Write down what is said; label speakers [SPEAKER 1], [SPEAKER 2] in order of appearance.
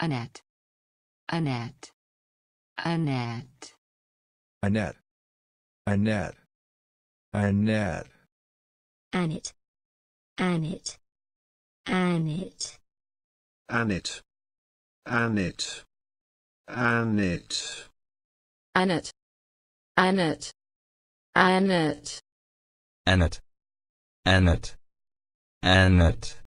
[SPEAKER 1] Annette. Annette. Annette. Annette. Annette. Annette. Annette. Annette. Annette. Annette. Annette. Annette. Annette. Annette. Annette. Annette. Annette. Annette.